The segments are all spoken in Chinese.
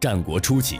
战国初期。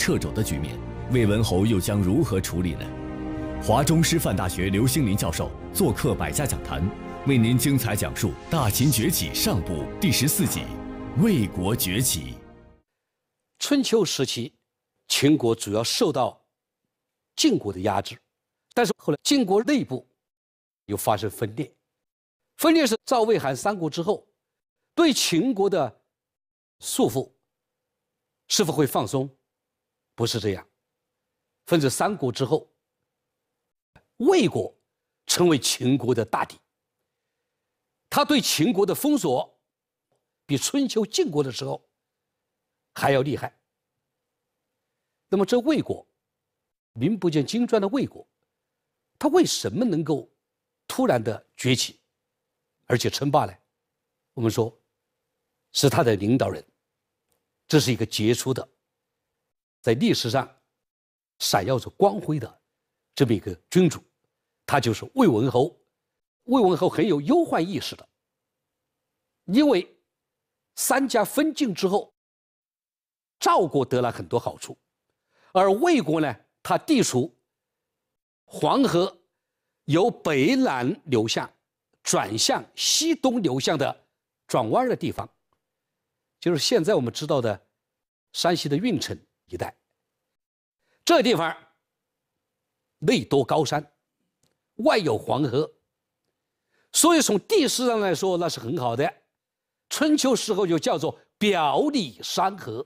掣肘的局面，魏文侯又将如何处理呢？华中师范大学刘兴林教授做客百家讲坛，为您精彩讲述《大秦崛起》上部第十四集《魏国崛起》。春秋时期，秦国主要受到晋国的压制，但是后来晋国内部又发生分裂，分裂是赵、魏、韩三国之后，对秦国的束缚是否会放松？不是这样，分治三国之后，魏国成为秦国的大敌。他对秦国的封锁比春秋晋国的时候还要厉害。那么这魏国，名不见经传的魏国，他为什么能够突然的崛起，而且称霸呢？我们说，是他的领导人，这是一个杰出的。在历史上闪耀着光辉的这么一个君主，他就是魏文侯。魏文侯很有忧患意识的，因为三家分晋之后，赵国得了很多好处，而魏国呢，它地处黄河由北南流向转向西东流向的转弯的地方，就是现在我们知道的山西的运城。一带，这地方内多高山，外有黄河，所以从地势上来说那是很好的。春秋时候就叫做“表里山河”，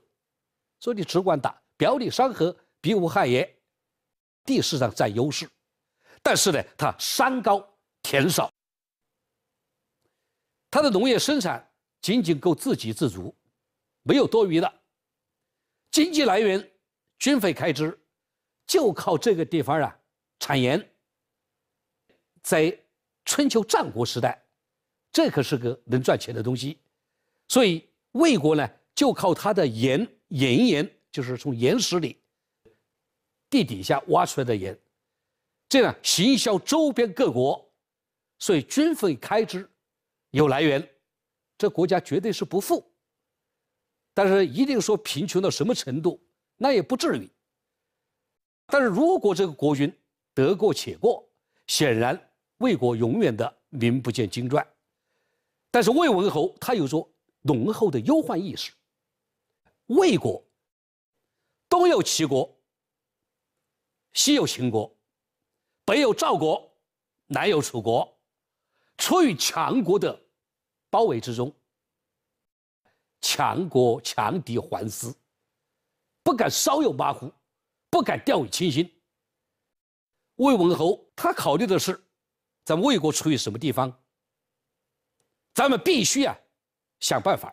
所以你只管打“表里山河”，比武汉也地势上占优势。但是呢，它山高田少，它的农业生产仅仅够自给自足，没有多余的。经济来源、军费开支，就靠这个地方啊，产盐。在春秋战国时代，这可是个能赚钱的东西，所以魏国呢，就靠它的盐盐盐，就是从岩石里地底下挖出来的盐，这样行销周边各国，所以军费开支有来源，这国家绝对是不富。但是一定说贫穷到什么程度，那也不至于。但是如果这个国君得过且过，显然魏国永远的名不见经传。但是魏文侯他有着浓厚的忧患意识，魏国东有齐国，西有秦国，北有赵国，南有楚国，处于强国的包围之中。强国强敌环伺，不敢稍有马虎，不敢掉以轻心。魏文侯他考虑的是，咱们魏国处于什么地方？咱们必须啊，想办法，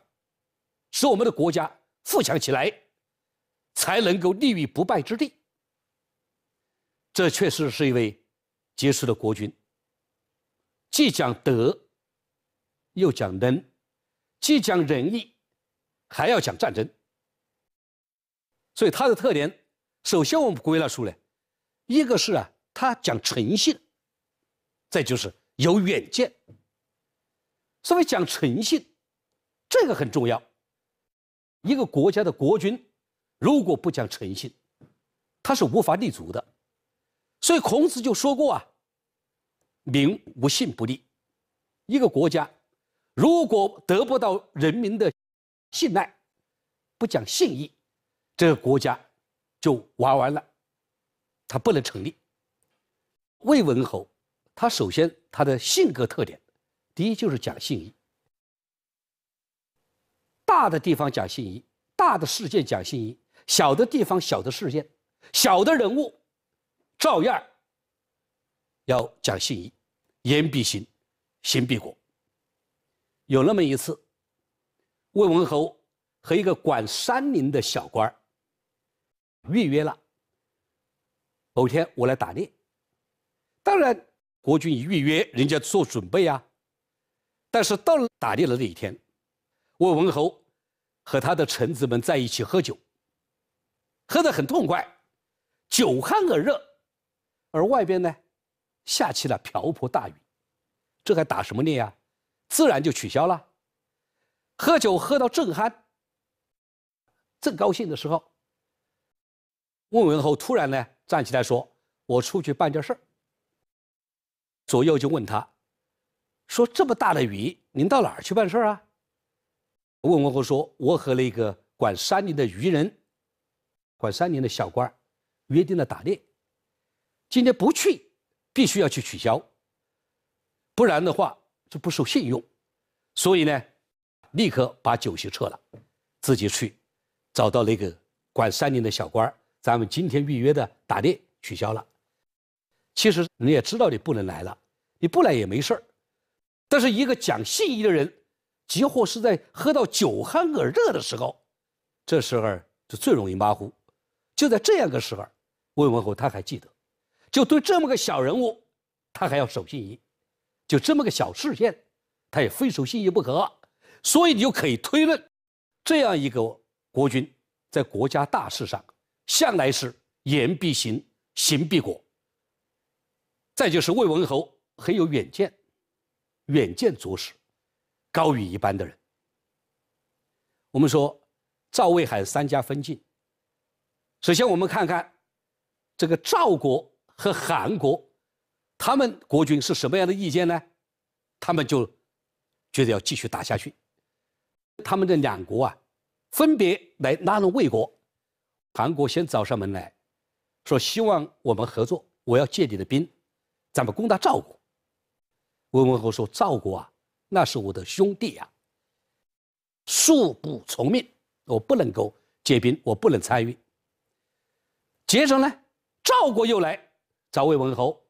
使我们的国家富强起来，才能够立于不败之地。这确实是一位杰出的国君，既讲德，又讲能，既讲仁义。还要讲战争，所以他的特点，首先我们归纳出来，一个是啊，他讲诚信，再就是有远见。所谓讲诚信，这个很重要。一个国家的国君，如果不讲诚信，他是无法立足的。所以孔子就说过啊，“民无信不立”。一个国家，如果得不到人民的，信赖，不讲信义，这个国家就玩完了，它不能成立。魏文侯，他首先他的性格特点，第一就是讲信义，大的地方讲信义，大的事件讲信义，小的地方、小的事件、小的人物，照样要讲信义，言必行，行必果。有那么一次。魏文侯和一个管山林的小官儿预约了。某天我来打猎，当然国君一预约，人家做准备啊。但是到了打猎的那一天，魏文侯和他的臣子们在一起喝酒，喝得很痛快，酒酣耳热，而外边呢下起了瓢泼大雨，这还打什么猎呀？自然就取消了。喝酒喝到正酣、正高兴的时候，问文侯突然呢站起来说：“我出去办件事儿。”左右就问他：“说这么大的雨，您到哪儿去办事儿啊？”问文侯说：“我和那个管山林的渔人、管山林的小官儿，约定了打猎，今天不去，必须要去取消，不然的话就不守信用。所以呢。”立刻把酒席撤了，自己去找到那个管山林的小官儿。咱们今天预约的打猎取消了。其实你也知道你不能来了，你不来也没事儿。但是一个讲信义的人，几乎是在喝到酒酣耳热的时候，这时候就最容易马虎。就在这样个时候，魏文侯他还记得，就对这么个小人物，他还要守信义，就这么个小事件，他也非守信义不可。所以你就可以推论，这样一个国君在国家大事上，向来是言必行，行必果。再就是魏文侯很有远见，远见卓识，高于一般的人。我们说赵、魏、韩三家分晋。首先，我们看看这个赵国和韩国，他们国君是什么样的意见呢？他们就觉得要继续打下去。他们的两国啊，分别来拉拢魏国、韩国，先找上门来说希望我们合作，我要借你的兵，咱们攻打赵国。魏文侯说：“赵国啊，那是我的兄弟呀，恕不从命，我不能够借兵，我不能参与。”接着呢，赵国又来找魏文侯，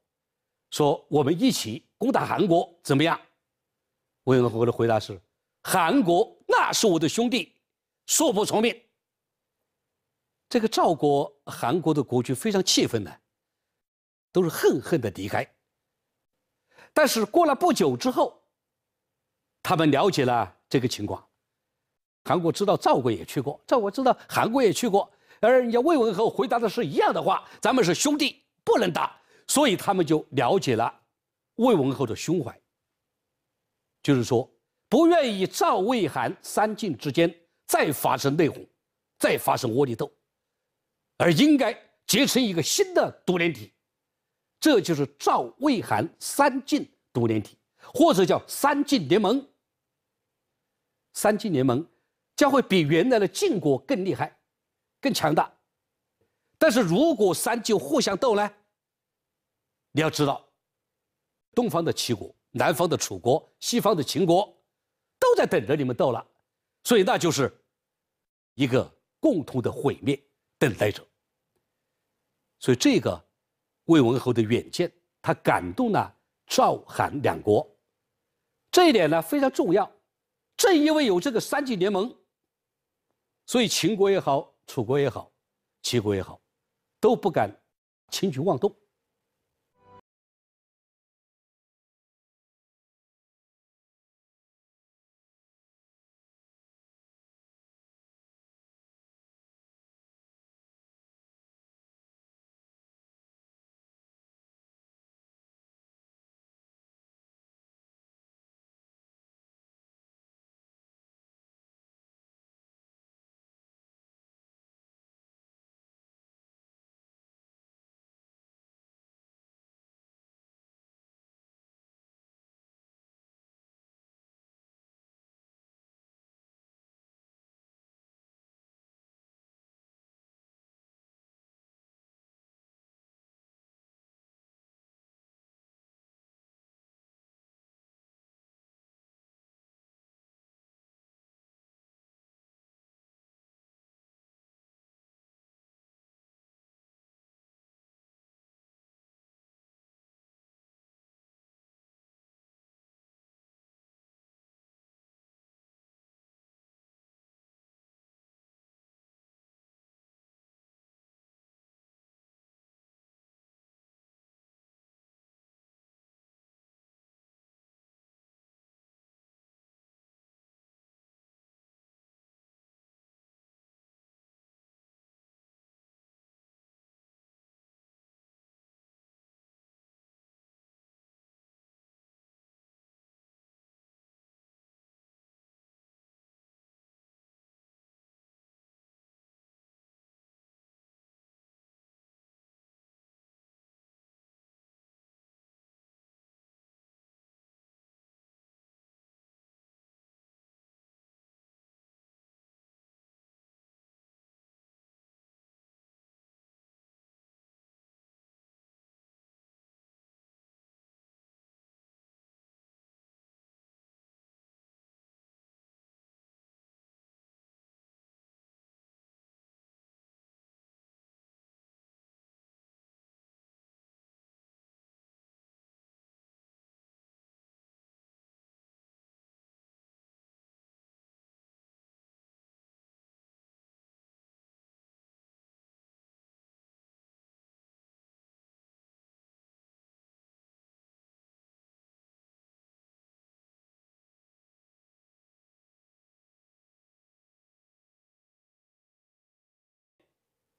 说：“我们一起攻打韩国，怎么样？”魏文侯的回答是：“韩国。”那是我的兄弟，恕不从命。这个赵国、韩国的国君非常气愤呢，都是恨恨的离开。但是过了不久之后，他们了解了这个情况，韩国知道赵国也去过，赵国知道韩国也去过，而人家魏文侯回答的是一样的话，咱们是兄弟，不能打，所以他们就了解了魏文侯的胸怀，就是说。不愿意赵魏韩三晋之间再发生内讧，再发生窝里斗，而应该结成一个新的独联体，这就是赵魏韩三晋独联体，或者叫三晋联盟。三晋联盟将会比原来的晋国更厉害、更强大。但是如果三晋互相斗呢？你要知道，东方的齐国、南方的楚国、西方的秦国。在等着你们到了，所以那就是一个共同的毁灭等待着。所以这个魏文侯的远见，他感动了赵、韩两国，这一点呢非常重要。正因为有这个三晋联盟，所以秦国也好，楚国也好，齐国也好，都不敢轻举妄动。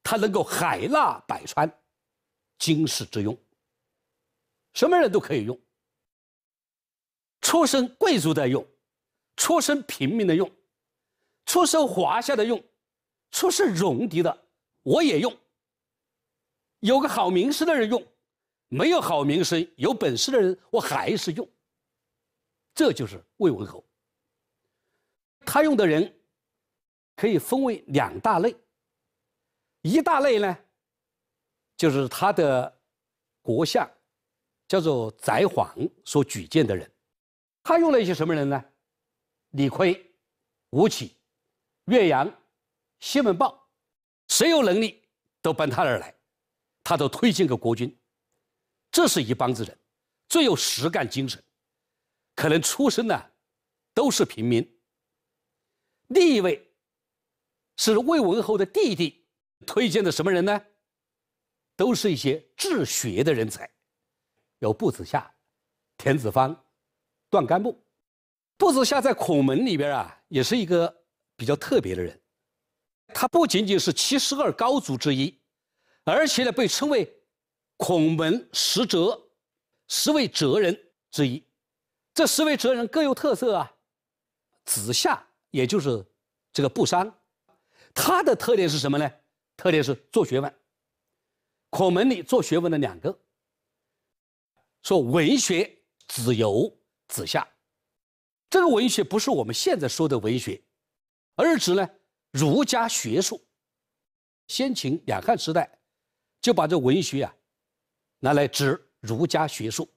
他能够海纳百川，经世致用。什么人都可以用。出身贵族的用，出身平民的用，出身华夏的用，出身戎狄的我也用。有个好名声的人用，没有好名声有本事的人我还是用。这就是魏文侯。他用的人可以分为两大类。一大类呢，就是他的国相，叫做翟晃所举荐的人，他用了一些什么人呢？李逵、吴起、岳阳、西门豹，谁有能力都奔他那儿来，他都推荐给国君。这是一帮子人，最有实干精神，可能出身呢都是平民。另一位是魏文侯的弟弟。推荐的什么人呢？都是一些治学的人才，有布子夏、田子方、段干木。布子夏在孔门里边啊，也是一个比较特别的人。他不仅仅是七十二高祖之一，而且呢被称为孔门十哲、十位哲人之一。这十位哲人各有特色啊。子夏，也就是这个布商，他的特点是什么呢？特别是做学问，孔门里做学问的两个，说文学子游、子夏，这个文学不是我们现在说的文学，而是指呢儒家学术。先秦两汉时代，就把这文学啊，拿来指儒家学术。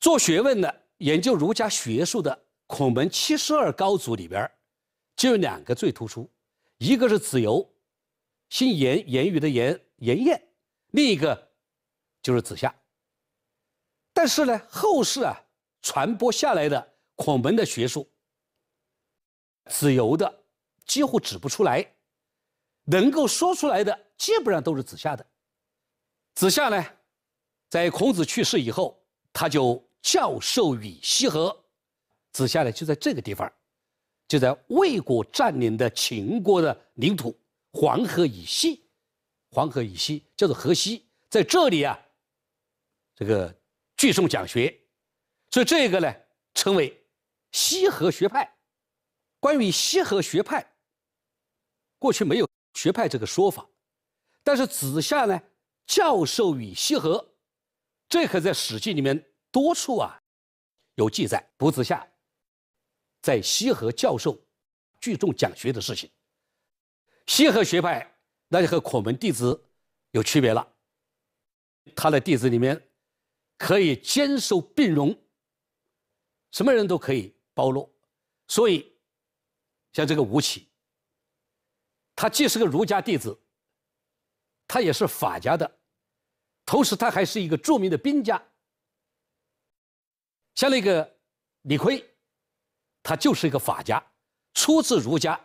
做学问的、研究儒家学术的孔门七十二高祖里边，就有两个最突出，一个是子游。姓颜，言语的颜，颜晏；另一个就是子夏。但是呢，后世啊传播下来的孔门的学术，子游的几乎指不出来，能够说出来的基本上都是子夏的。子夏呢，在孔子去世以后，他就教授于西河。子夏呢就在这个地方，就在魏国占领的秦国的领土。黄河以西，黄河以西叫做河西，在这里啊，这个聚众讲学，所以这个呢称为西河学派。关于西河学派，过去没有学派这个说法，但是子夏呢教授于西河，这可在《史记》里面多处啊有记载。卜子夏在西河教授聚众讲学的事情。西河学派，那就和孔门弟子有区别了。他的弟子里面，可以兼收并容，什么人都可以包罗。所以，像这个吴起，他既是个儒家弟子，他也是法家的，同时他还是一个著名的兵家。像那个李悝，他就是一个法家，出自儒家，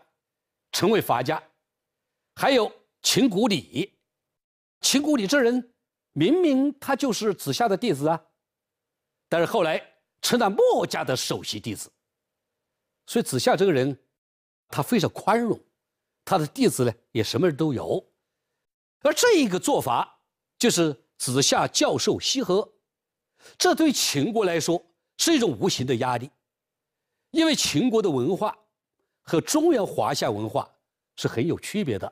成为法家。还有秦古里，秦古里这人明明他就是子夏的弟子啊，但是后来成了墨家的首席弟子，所以子夏这个人他非常宽容，他的弟子呢也什么人都有，而这一个做法就是子夏教授西河，这对秦国来说是一种无形的压力，因为秦国的文化和中原华夏文化是很有区别的。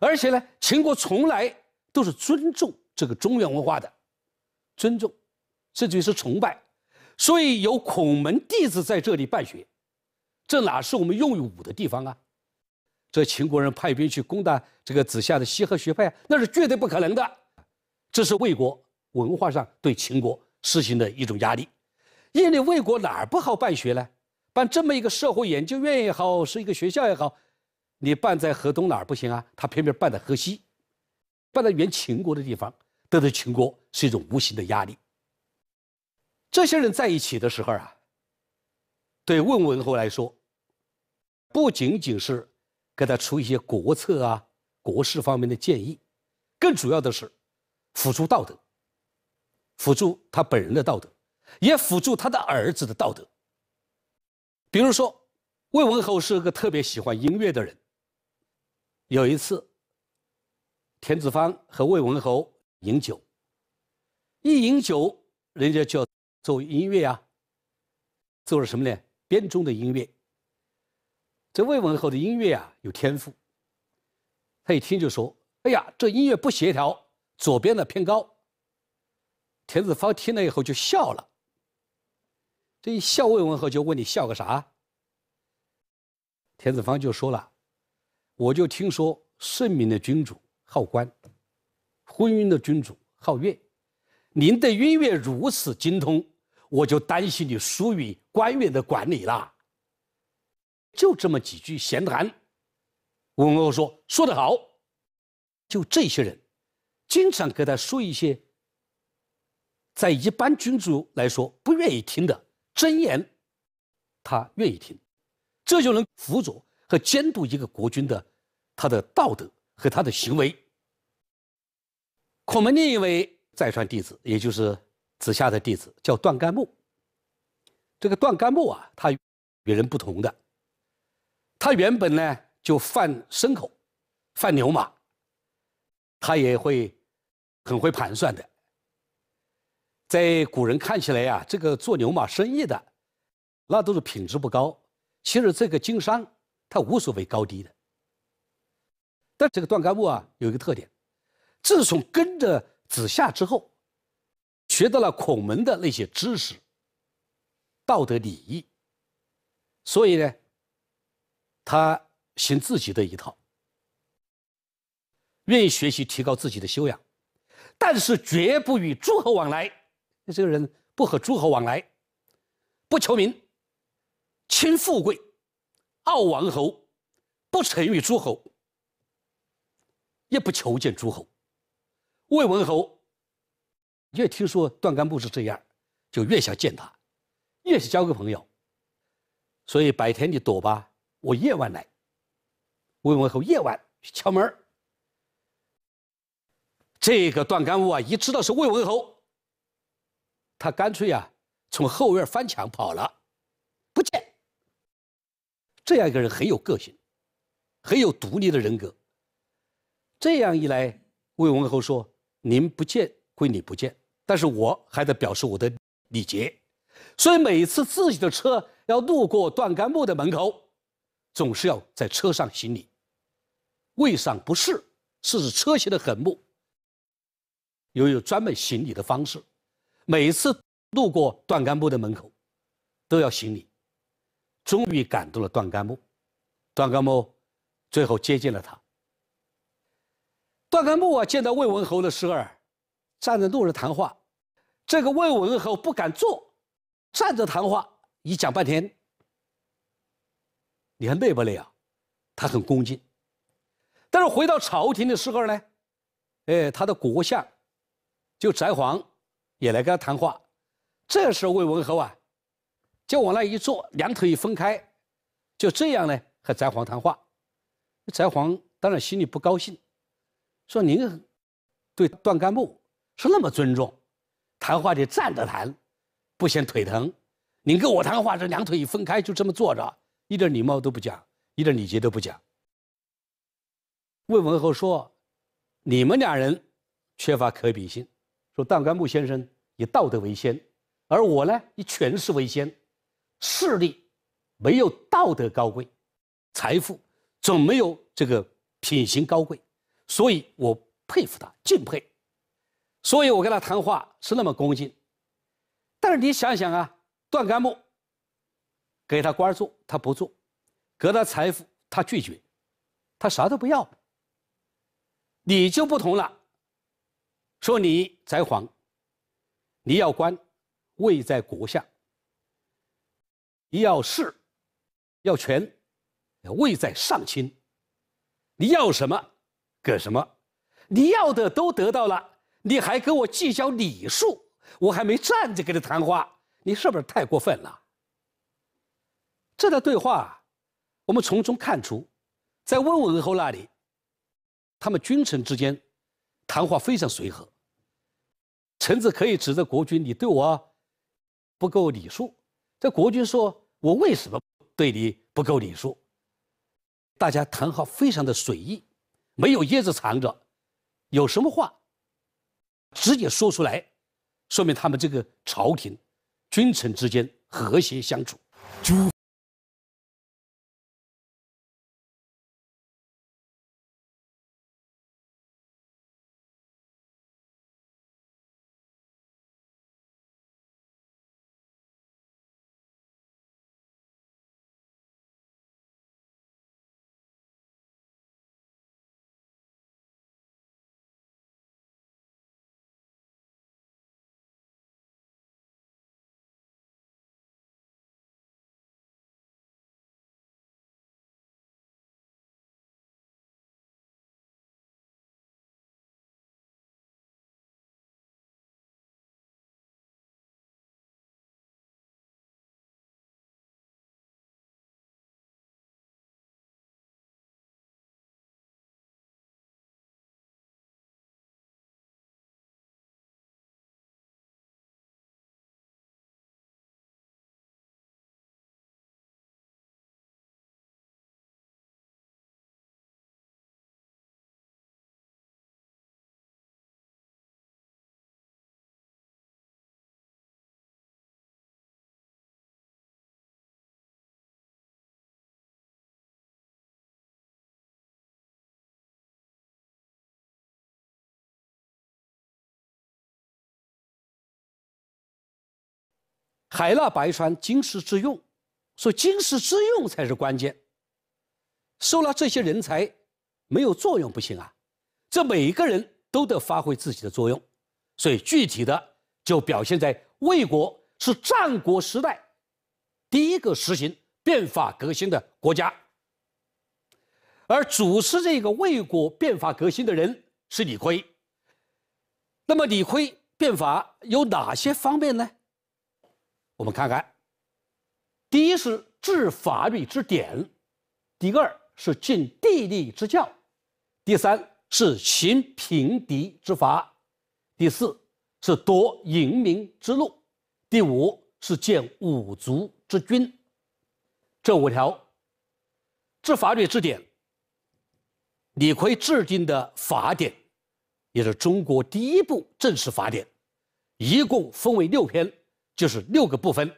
而且呢，秦国从来都是尊重这个中原文化的，尊重，甚至于是崇拜，所以有孔门弟子在这里办学，这哪是我们用于武的地方啊？这秦国人派兵去攻打这个子夏的西河学派，那是绝对不可能的。这是魏国文化上对秦国实行的一种压力。因为魏国哪儿不好办学呢？办这么一个社会研究院也好，是一个学校也好。你办在河东哪儿不行啊？他偏偏办在河西，办在原秦国的地方，得罪秦国是一种无形的压力。这些人在一起的时候啊，对魏文侯来说，不仅仅是给他出一些国策啊、国事方面的建议，更主要的是辅助道德，辅助他本人的道德，也辅助他的儿子的道德。比如说，魏文侯是个特别喜欢音乐的人。有一次，田子方和魏文侯饮酒，一饮酒，人家就奏音乐啊。奏了什么呢？编钟的音乐。这魏文侯的音乐啊有天赋，他一听就说：“哎呀，这音乐不协调，左边的偏高。”田子方听了以后就笑了。这一笑，魏文侯就问你笑个啥？田子方就说了。我就听说，圣明的君主好官，昏庸的君主好乐。您对音乐如此精通，我就担心你疏于官员的管理了。就这么几句闲谈，文侯说：“说得好。”就这些人，经常跟他说一些在一般君主来说不愿意听的真言，他愿意听，这就能辅佐和监督一个国君的。他的道德和他的行为。孔门另一位再传弟子，也就是子夏的弟子叫段干木。这个段干木啊，他与人不同的。他原本呢就犯牲口，犯牛马，他也会很会盘算的。在古人看起来呀，这个做牛马生意的，那都是品质不高。其实这个经商，他无所谓高低的。但这个段干木啊有一个特点，自从跟着子夏之后，学到了孔门的那些知识、道德礼仪，所以呢，他行自己的一套，愿意学习提高自己的修养，但是绝不与诸侯往来。这个人不和诸侯往来，不求名，亲富贵，傲王侯，不臣于诸侯。也不求见诸侯。魏文侯越听说段干木是这样，就越想见他，越是交个朋友。所以白天你躲吧，我夜晚来。魏文侯夜晚去敲门这个段干木啊，一知道是魏文侯，他干脆呀从后院翻墙跑了，不见。这样一个人很有个性，很有独立的人格。这样一来，魏文侯说：“您不见归，你不见，但是我还得表示我的礼节。”所以每次自己的车要路过段干木的门口，总是要在车上行礼。为上不是？是指车行的很木，又有专门行礼的方式。每次路过段干木的门口，都要行礼，终于感动了段干木。段干木最后接近了他。赵干木啊，见到魏文侯的时候，站着路着谈话，这个魏文侯不敢坐，站着谈话。一讲半天，你还累不累啊？他很恭敬。但是回到朝廷的时候呢，哎，他的国相，就翟黄也来跟他谈话。这时候魏文侯啊，就往那一坐，两腿一分开，就这样呢和翟黄谈话。翟黄当然心里不高兴。说您对段干木是那么尊重，谈话得站着谈，不嫌腿疼；您跟我谈话，这两腿一分开，就这么坐着，一点礼貌都不讲，一点礼节都不讲。魏文侯说：“你们两人缺乏可比性。说段干木先生以道德为先，而我呢，以权势为先，势力没有道德高贵，财富总没有这个品行高贵。”所以我佩服他，敬佩，所以我跟他谈话是那么恭敬。但是你想想啊，段干木给他官做，他不做；给他财富，他拒绝，他啥都不要。你就不同了，说你翟黄，你要官，位在国下；要势，要权，位在上卿。你要什么？个什么，你要的都得到了，你还跟我计较礼数？我还没站着跟你谈话，你是不是太过分了？这段对话，我们从中看出，在温文侯那里，他们君臣之间谈话非常随和。臣子可以指责国君你对我不够礼数，这国君说：“我为什么对你不够礼数？”大家谈话非常的随意。没有掖着藏着，有什么话，直接说出来，说明他们这个朝廷，君臣之间和谐相处。海纳百川，经世致用，所以经世致用才是关键。收了这些人才，没有作用不行啊！这每一个人都得发挥自己的作用，所以具体的就表现在魏国是战国时代第一个实行变法革新的国家，而主持这个魏国变法革新的人是李悝。那么李悝变法有哪些方面呢？我们看看，第一是治法律之典，第二是尽地利之教，第三是行平敌之法，第四是夺盈民之路，第五是建五族之军。这五条，治法律之典，李逵制定的法典，也是中国第一部正式法典，一共分为六篇。就是六个部分，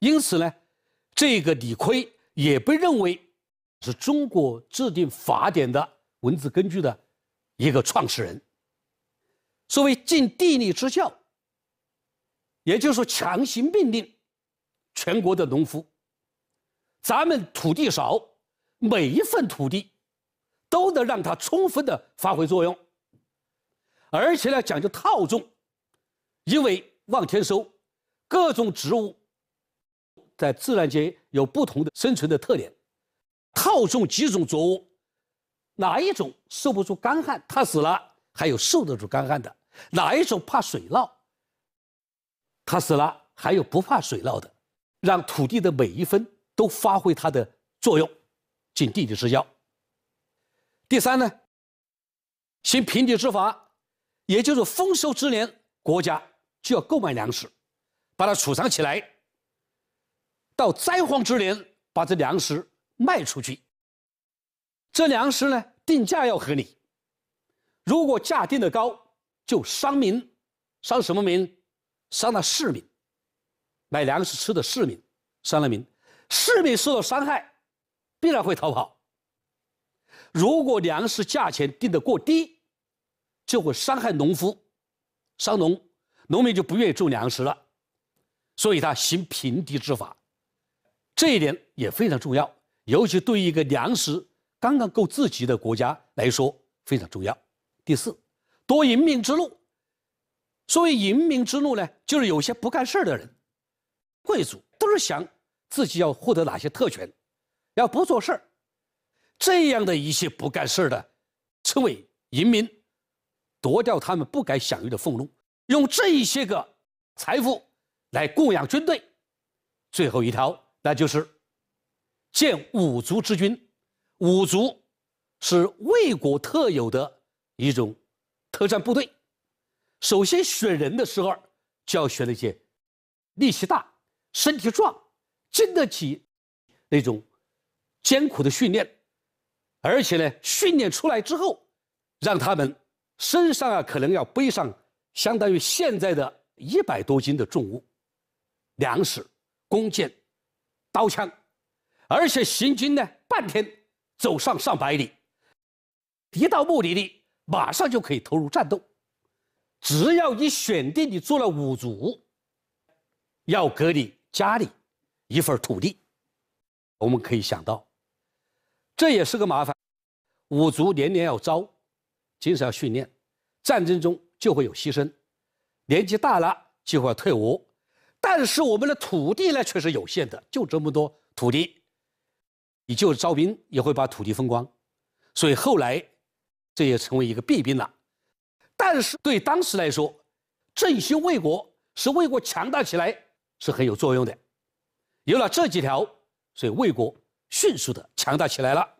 因此呢，这个理亏也被认为是中国制定法典的文字根据的一个创始人。所谓尽地利之效，也就是说强行命令全国的农夫，咱们土地少，每一份土地都得让它充分的发挥作用，而且呢讲究套种，因为。望天收，各种植物在自然界有不同的生存的特点。套种几种作物，哪一种受不住干旱，它死了；还有受得住干旱的，哪一种怕水涝，它死了；还有不怕水涝的，让土地的每一分都发挥它的作用，尽地力之教。第三呢，行平地之法，也就是丰收之年，国家。就要购买粮食，把它储藏起来。到灾荒之年，把这粮食卖出去。这粮食呢，定价要合理。如果价定得高，就伤民，伤什么民？伤了市民，买粮食吃的市民，伤了民。市民受到伤害，必然会逃跑。如果粮食价钱定得过低，就会伤害农夫，伤农。农民就不愿意种粮食了，所以他行平地之法，这一点也非常重要，尤其对一个粮食刚刚够自己的国家来说非常重要。第四，多移民之路。所谓移民之路呢，就是有些不干事儿的人，贵族都是想自己要获得哪些特权，要不做事儿，这样的一些不干事儿的称为移民，夺掉他们不该享有的俸禄。用这些个财富来供养军队，最后一条那就是建五族之军。五族是魏国特有的一种特战部队。首先选人的时候就要选那些力气大、身体壮、经得起那种艰苦的训练，而且呢，训练出来之后，让他们身上啊可能要背上。相当于现在的一百多斤的重物，粮食、弓箭、刀枪，而且行军呢半天走上上百里，一到目的地马上就可以投入战斗。只要你选定你做了五族，要给你家里一份土地。我们可以想到，这也是个麻烦。五族年年要招，经常要训练，战争中。就会有牺牲，年纪大了就会退伍，但是我们的土地呢却是有限的，就这么多土地，你就招兵也会把土地分光，所以后来这也成为一个弊病了。但是对当时来说，振兴魏国，使魏国强大起来，是很有作用的。有了这几条，所以魏国迅速的强大起来了。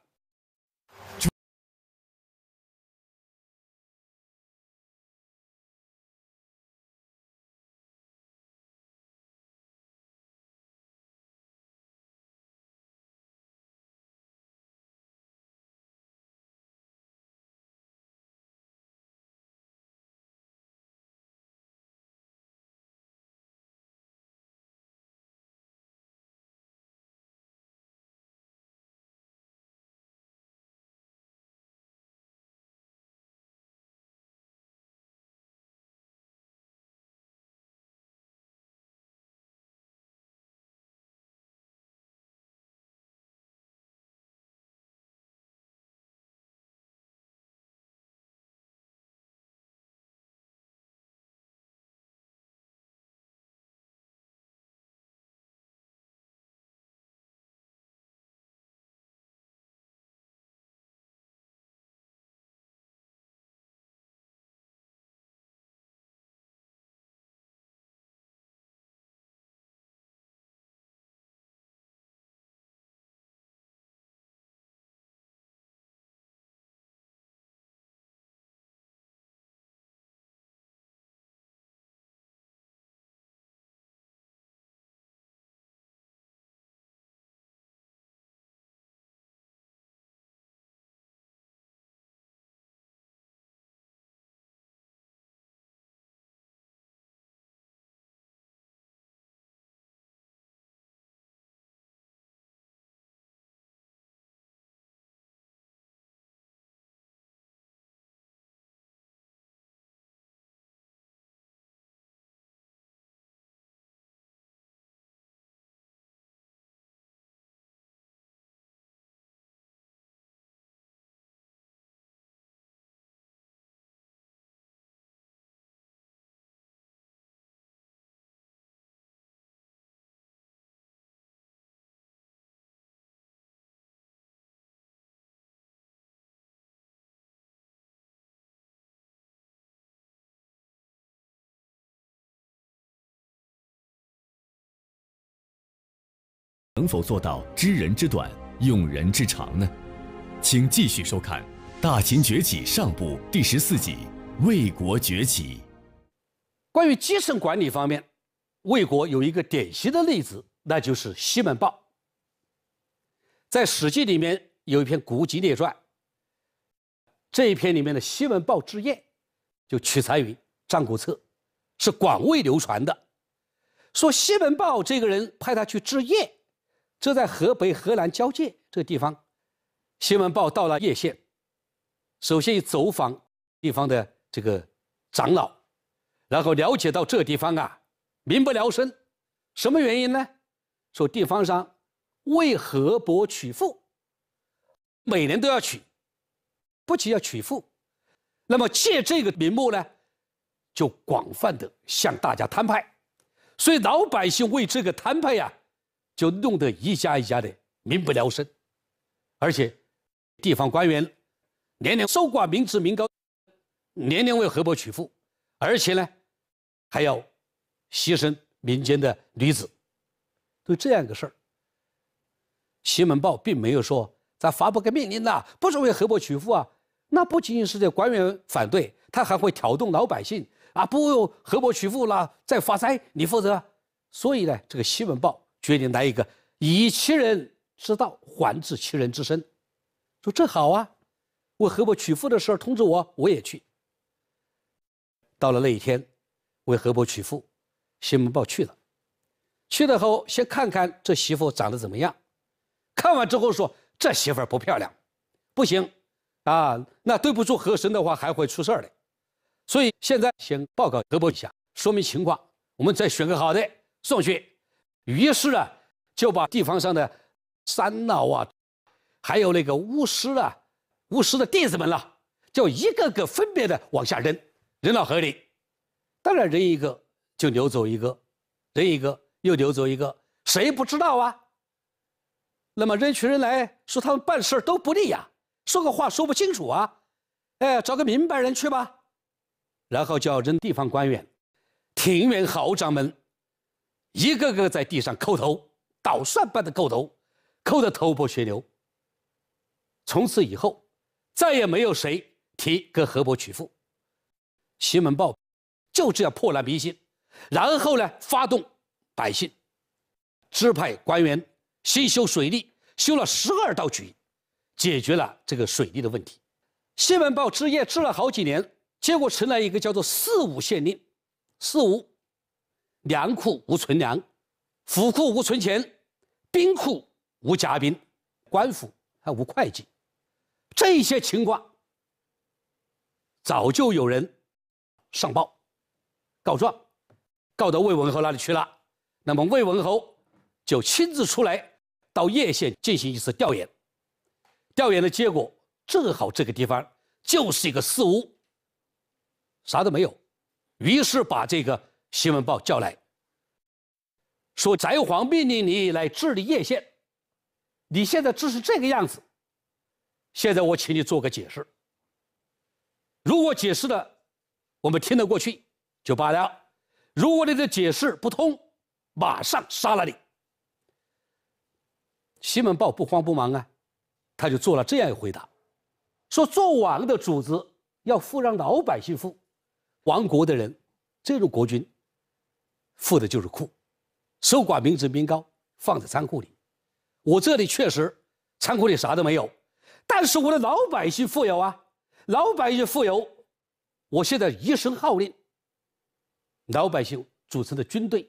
能否做到知人之短，用人之长呢？请继续收看《大秦崛起》上部第十四集《魏国崛起》。关于基层管理方面，魏国有一个典型的例子，那就是西门豹。在《史记》里面有一篇《古籍列传》，这一篇里面的西门豹之邺，就取材于《战国策》，是广为流传的。说西门豹这个人派他去治业。这在河北河南交界这个地方，新闻报到了叶县，首先走访地方的这个长老，然后了解到这地方啊，民不聊生，什么原因呢？说地方上为河伯取富，每年都要取，不仅要取富，那么借这个名目呢，就广泛的向大家摊派，所以老百姓为这个摊派呀。就弄得一家一家的民不聊生，而且地方官员年年搜刮民脂民膏，年年为河伯娶妇，而且呢还要牺牲民间的女子，对这样一个事儿，西门豹并没有说咱发布个命令呐，不是为河伯娶妇啊，那不仅仅是在官员反对，他还会挑动老百姓啊，不河伯娶妇啦，再发灾你负责，所以呢这个西门豹。决定来一个以其人之道还治其人之身，说这好啊！为何伯娶妇的时候通知我，我也去。到了那一天，为何伯娶妇，西门豹去了。去了后先看看这媳妇长得怎么样，看完之后说这媳妇不漂亮，不行，啊，那对不住河神的话还会出事儿的。所以现在先报告何伯一下，说明情况，我们再选个好的送去。于是啊，就把地方上的三老啊，还有那个巫师啊，巫师的弟子们了，就一个个分别的往下扔，扔到河里。当然，扔一个就流走一个，扔一个又流走一个，谁不知道啊？那么扔群人来说，他们办事都不利呀，说个话说不清楚啊，哎，找个明白人去吧。然后叫扔地方官员、庭园豪长们。一个个在地上叩头，捣蒜般的叩头，叩得头破血流。从此以后，再也没有谁提跟河伯娶妇。西门豹就这样破了迷信，然后呢，发动百姓，支派官员，新修水利，修了十二道渠，解决了这个水利的问题。西门豹治邺治了好几年，结果成了一个叫做四五县令，四五。粮库无存粮，府库无存钱，兵库无甲兵，官府还无会计，这些情况早就有人上报、告状，告到魏文侯那里去了。那么魏文侯就亲自出来到叶县进行一次调研，调研的结果正好这个地方就是一个四无，啥都没有，于是把这个。西门豹叫来，说：“翟皇命令你来治理叶县，你现在治是这个样子。现在我请你做个解释。如果解释的，我们听得过去，就罢了；如果你的解释不通，马上杀了你。”西门豹不慌不忙啊，他就做了这样一个回答，说：“做王的主子要富，让老百姓富；亡国的人，这种国君。”富的就是库，搜寡民脂民膏，放在仓库里。我这里确实仓库里啥都没有，但是我的老百姓富有啊，老百姓富有，我现在一声号令，老百姓组成的军队，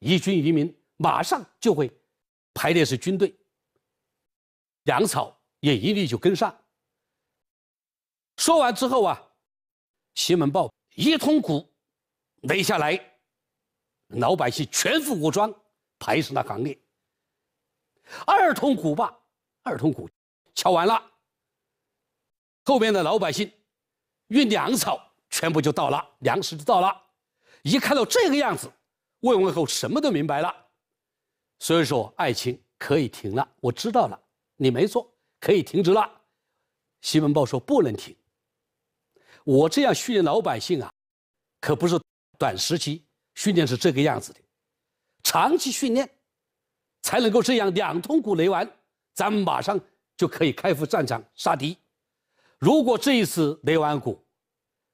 一军一民，马上就会排列是军队，粮草也一律就跟上。说完之后啊，西门豹一通鼓擂下来。老百姓全副武装，排成了行列。二通古坝，二通古，敲完了。后边的老百姓，运粮草全部就到了，粮食就到了。一看到这个样子，问问后什么都明白了。所以说，爱情可以停了，我知道了，你没错，可以停止了。西门豹说：“不能停，我这样训练老百姓啊，可不是短时期。”训练是这个样子的，长期训练才能够这样。两通鼓擂完，咱们马上就可以开赴战场杀敌。如果这一次擂完鼓，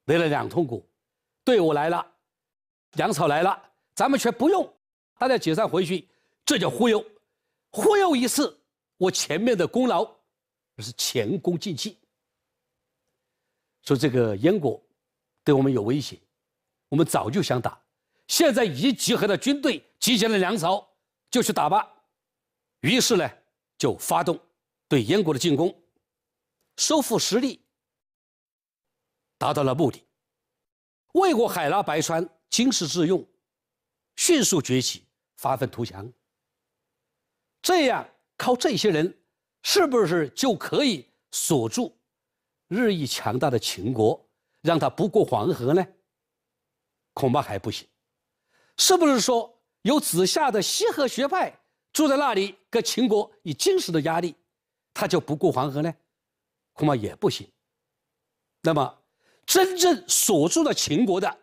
擂了两通鼓，队伍来了，粮草来了，咱们却不用，大家解散回去，这叫忽悠。忽悠一次，我前面的功劳，是前功尽弃。说这个燕国对我们有威胁，我们早就想打。现在已经集合了军队，集结了粮草，就去打吧。于是呢，就发动对燕国的进攻，收复失地，达到了目的。魏国海纳百川，经世致用，迅速崛起，发愤图强。这样靠这些人，是不是就可以锁住日益强大的秦国，让他不过黄河呢？恐怕还不行。是不是说有子夏的西河学派住在那里，给秦国以军事的压力，他就不顾黄河呢？恐怕也不行。那么，真正锁住了秦国的，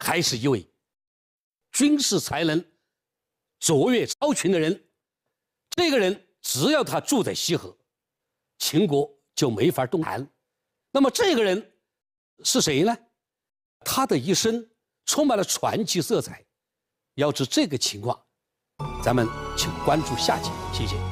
还是一位军事才能卓越超群的人。这个人只要他住在西河，秦国就没法动弹。那么这个人是谁呢？他的一生。充满了传奇色彩，要知这个情况，咱们请关注下集，谢谢。